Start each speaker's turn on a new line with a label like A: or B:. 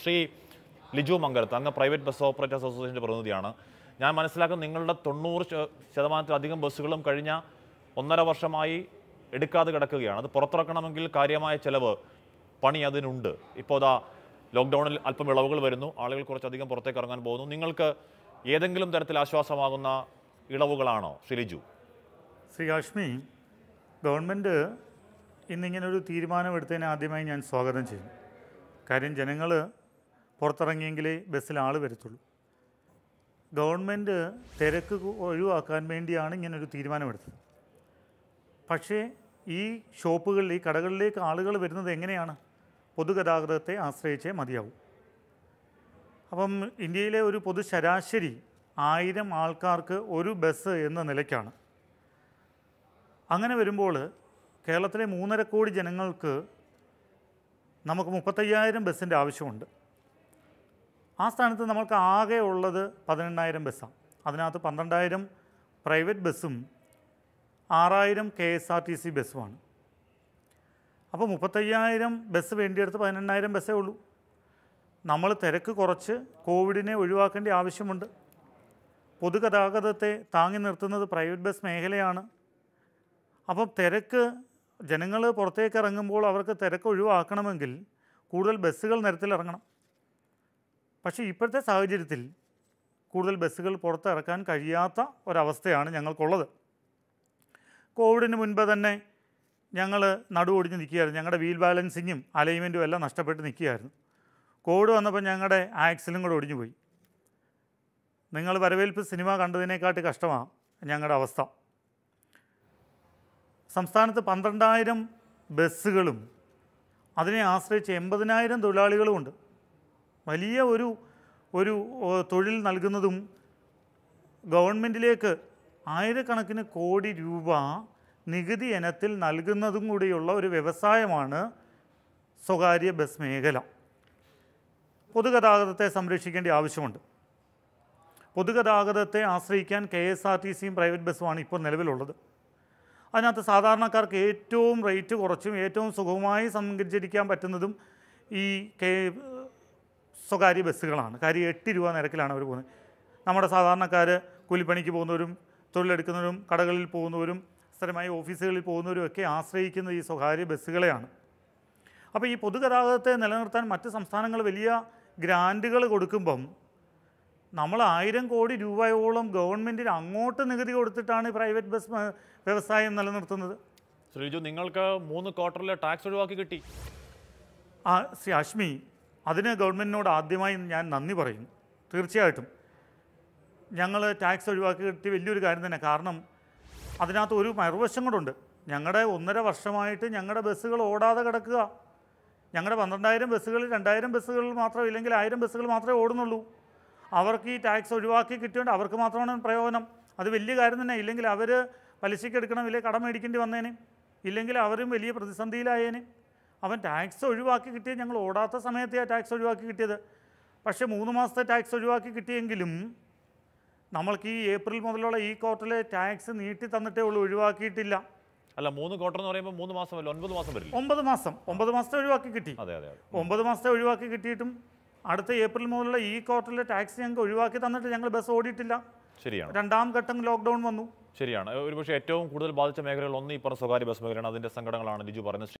A: ശ്രീ ലിജു മംഗലത്ത് അങ്ങ് private bus operators അസോസിയേഷൻ്റെ പ്രതിനിധിയാണ് ഞാൻ മനസ്സിലാക്കുന്ന നിങ്ങളുടെ തൊണ്ണൂറ് ശതമാനത്തിലധികം ബസ്സുകളും കഴിഞ്ഞ ഒന്നര വർഷമായി എടുക്കാതെ കിടക്കുകയാണ് അത് പുറത്തിറക്കണമെങ്കിൽ കാര്യമായ ചിലവ് പണി അതിനുണ്ട് ഇപ്പോൾ അതാ ലോക്ക്ഡൗണിൽ അല്പം ഇളവുകൾ വരുന്നു ആളുകൾ കുറച്ചധികം പുറത്തേക്ക് ഇറങ്ങാൻ പോകുന്നു നിങ്ങൾക്ക് ഏതെങ്കിലും തരത്തിൽ ആശ്വാസമാകുന്ന ഇളവുകളാണോ ശ്രീലിജു
B: ശ്രീ കാശ്മി ഗവൺമെൻറ് ഇന്നിങ്ങനൊരു തീരുമാനമെടുത്തതിന് ആദ്യമായി ഞാൻ സ്വാഗതം ചെയ്യും കാര്യം ജനങ്ങൾ പുറത്തിറങ്ങിയെങ്കിലേ ബസ്സിൽ ആൾ വരത്തുള്ളൂ ഗവൺമെൻറ് തിരക്ക് ഒഴിവാക്കാൻ വേണ്ടിയാണ് ഇങ്ങനൊരു തീരുമാനമെടുത്തത് പക്ഷേ ഈ ഷോപ്പുകളിൽ ഈ കടകളിലേക്ക് ആളുകൾ വരുന്നത് എങ്ങനെയാണ് പൊതുഗതാഗതത്തെ ആശ്രയിച്ചേ മതിയാവും അപ്പം ഇന്ത്യയിലെ ഒരു പൊതു ശരാശരി ആയിരം ആൾക്കാർക്ക് ഒരു ബസ് എന്ന നിലയ്ക്കാണ് അങ്ങനെ വരുമ്പോൾ കേരളത്തിലെ മൂന്നര കോടി ജനങ്ങൾക്ക് നമുക്ക് മുപ്പത്തയ്യായിരം ബസ്സിൻ്റെ ആവശ്യമുണ്ട് ആ സ്ഥാനത്ത് നമ്മൾക്ക് ആകെ ഉള്ളത് പതിനെണ്ണായിരം ബസ്സാണ് അതിനകത്ത് പന്ത്രണ്ടായിരം പ്രൈവറ്റ് ബസ്സും ആറായിരം K S R T C ബസ്സുമാണ് അപ്പോൾ മുപ്പത്തയ്യായിരം ബസ് വേണ്ടിയെടുത്ത് പതിനെണ്ണായിരം ബസ്സേ ഉള്ളൂ നമ്മൾ തിരക്ക് കുറച്ച് കോവിഡിനെ ഒഴിവാക്കേണ്ട ആവശ്യമുണ്ട് പൊതുഗതാഗതത്തെ താങ്ങി നിർത്തുന്നത് പ്രൈവറ്റ് ബസ് മേഖലയാണ് അപ്പം തിരക്ക് ജനങ്ങൾ പുറത്തേക്ക് ഇറങ്ങുമ്പോൾ അവർക്ക് തിരക്ക് ഒഴിവാക്കണമെങ്കിൽ കൂടുതൽ ബസ്സുകൾ നിരത്തിലിറങ്ങണം പക്ഷേ ഇപ്പോഴത്തെ സാഹചര്യത്തിൽ കൂടുതൽ ബസ്സുകൾ പുറത്തിറക്കാൻ കഴിയാത്ത ഒരവസ്ഥയാണ് ഞങ്ങൾക്കുള്ളത് കോവിഡിന് മുൻപ് തന്നെ ഞങ്ങൾ നടുവൊടിഞ്ഞ് നിൽക്കുകയായിരുന്നു ഞങ്ങളുടെ വീൽ ബാലൻസിങ്ങും അലൈൻമെൻറ്റും എല്ലാം നഷ്ടപ്പെട്ട് നിൽക്കുകയായിരുന്നു കോവിഡ് വന്നപ്പോൾ ഞങ്ങളുടെ ആക്സിലും കൂടെ ഒടിഞ്ഞു പോയി നിങ്ങൾ വരവേൽപ്പ് സിനിമ കണ്ടതിനെക്കാട്ടി കഷ്ടമാണ് ഞങ്ങളുടെ അവസ്ഥ സംസ്ഥാനത്ത് പന്ത്രണ്ടായിരം ബസ്സുകളും അതിനെ ആശ്രയിച്ച് എൺപതിനായിരം തൊഴിലാളികളുമുണ്ട് വലിയ ഒരു ഒരു തൊഴിൽ നൽകുന്നതും ഗവൺമെൻറ്റിലേക്ക് ആയിരക്കണക്കിന് കോടി രൂപ നികുതി ഇനത്തിൽ നൽകുന്നതും കൂടിയുള്ള ഒരു വ്യവസായമാണ് സ്വകാര്യ ബസ് മേഖല പൊതുഗതാഗതത്തെ സംരക്ഷിക്കേണ്ട ആവശ്യമുണ്ട് പൊതുഗതാഗതത്തെ ആശ്രയിക്കാൻ കെ എസ് ആർ ടി സിയും പ്രൈവറ്റ് ബസ്സുമാണ് ഇപ്പോൾ നിലവിലുള്ളത് അതിനകത്ത് സാധാരണക്കാർക്ക് ഏറ്റവും റേറ്റ് കുറച്ചും ഏറ്റവും സുഖമായി സഞ്ചരിക്കാൻ പറ്റുന്നതും ഈ കെ സ്വകാര്യ ബസ്സുകളാണ് കാര്യം എട്ട് രൂപ നിരക്കിലാണ് അവർ പോകുന്നത് നമ്മുടെ സാധാരണക്കാർ കൂലിപ്പണിക്ക് പോകുന്നവരും തൊഴിലെടുക്കുന്നവരും കടകളിൽ പോകുന്നവരും സ്ഥിരമായി ഓഫീസുകളിൽ പോകുന്നവരും ഒക്കെ ആശ്രയിക്കുന്നത് ഈ സ്വകാര്യ ബസ്സുകളെയാണ് അപ്പോൾ ഈ പൊതുഗതാഗതത്തെ നിലനിർത്താൻ മറ്റ് സംസ്ഥാനങ്ങൾ വലിയ ഗ്രാൻറ്റുകൾ കൊടുക്കുമ്പം നമ്മൾ ആയിരം കോടി രൂപയോളം ഗവൺമെൻറ്റിന് അങ്ങോട്ട് നികുതി കൊടുത്തിട്ടാണ് പ്രൈവറ്റ് ബസ് വ്യവസായം നിലനിർത്തുന്നത്
A: ശ്രീജു നിങ്ങൾക്ക് മൂന്ന് ക്വാർട്ടറിലെ ടാക്സ് ഒഴിവാക്കി കിട്ടി
B: ആ ശ്രീ അശ്മി അതിന് ഗവൺമെൻറ്റിനോട് ആദ്യമായി ഞാൻ നന്ദി പറയും തീർച്ചയായിട്ടും ഞങ്ങൾ ടാക്സ് ഒഴിവാക്കി കിട്ടിയ വലിയൊരു കാര്യം തന്നെ കാരണം അതിനകത്ത് ഒരു മറുവശം കൂടുണ്ട് ഞങ്ങളുടെ ഒന്നര വർഷമായിട്ട് ഞങ്ങളുടെ ബസ്സുകൾ ഓടാതെ കിടക്കുക ഞങ്ങളുടെ പന്ത്രണ്ടായിരം ബസ്സുകളിൽ രണ്ടായിരം ബസ്സുകളിൽ മാത്രം ഇല്ലെങ്കിൽ ആയിരം ബസ്സുകൾ മാത്രമേ ഓടുന്നുള്ളൂ അവർക്ക് ഈ ടാക്സ് ഒഴിവാക്കി കിട്ടിയോണ്ട് അവർക്ക് മാത്രമാണ് പ്രയോജനം അത് വലിയ കാര്യം തന്നെ ഇല്ലെങ്കിൽ അവർ പലിശയ്ക്ക് എടുക്കണം ഇല്ലെങ്കിൽ കടം മേടിക്കേണ്ടി വന്നേനെ ഇല്ലെങ്കിൽ അവരും വലിയ പ്രതിസന്ധിയിലായേനെ അവൻ ടാക്സ് ഒഴിവാക്കി കിട്ടിയത് ഞങ്ങൾ ഓടാത്ത ആ ടാക്സ് ഒഴിവാക്കി കിട്ടിയത് പക്ഷേ മൂന്ന് മാസത്തെ ടാക്സ് ഒഴിവാക്കി കിട്ടിയെങ്കിലും നമ്മൾക്ക് ഈ ഏപ്രിൽ മുതലുള്ള ഈ ക്വാർട്ടറിലെ ടാക്സ് നീട്ടി തന്നിട്ടേ ഉള്ളൂ ഒഴിവാക്കിയിട്ടില്ല
A: അല്ല മൂന്ന് ക്വാർട്ടർ എന്ന് പറയുമ്പോൾ മൂന്ന് മാസം അല്ല മാസം വരില്ല
B: ഒമ്പത് മാസം ഒമ്പത് മാസത്തെ ഒഴിവാക്കി കിട്ടി അതെ അതെ ഒമ്പത് മാസത്തെ ഒഴിവാക്കി കിട്ടിയിട്ടും അടുത്ത ഏപ്രിൽ മുതലുള്ള ഈ ക്വാർട്ടറിലെ ടാക്സ് ഞങ്ങൾക്ക് ഒഴിവാക്കി തന്നിട്ട് ഞങ്ങൾ ബസ് ഓടിയിട്ടില്ല ശരിയാണ് രണ്ടാം ഘട്ടം ലോക്ക്ഡൗൺ വന്നു
A: ശരിയാണ് ഒരുപക്ഷെ ഏറ്റവും കൂടുതൽ ബാധിച്ച മേഖലകൾ ഒന്ന് ഈ പറഞ്ഞ സ്വകാര്യ ബസ് മേഖലയാണ് അതിൻ്റെ സംഘടനകളാണ് ലിജു പറഞ്ഞത്